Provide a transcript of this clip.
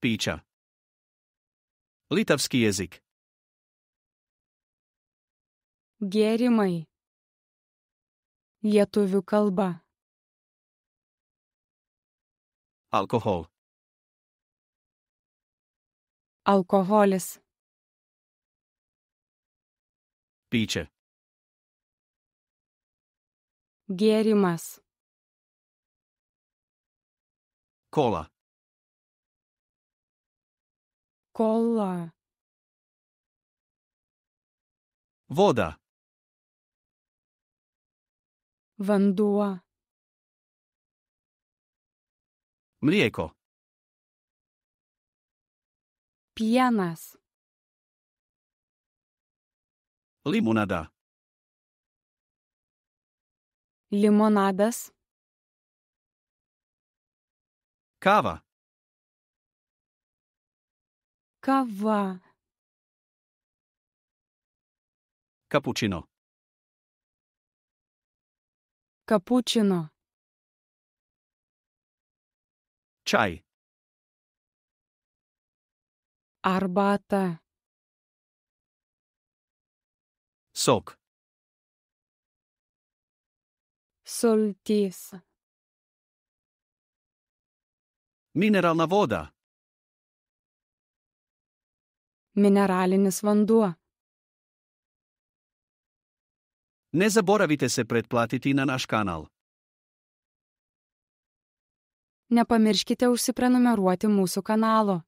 Píča. Litavský jazyk. Gėrimai. Lietuvių kalba. Alkohol. Alkoholis. Pyčia. Gėrimas. Kola. Кола. Вода. Вандуа. Mlieko. Pienas. Limonada. Limonadas. Kava. какова? Капучино. Капучино. Чай. Арбата. Сок. Сольтис. Минерална вода. Mineralinis vanduo. Не заборавите се предплатити на наш канал. Nepamirškite užsiprenumeruoti mūsų kanalo.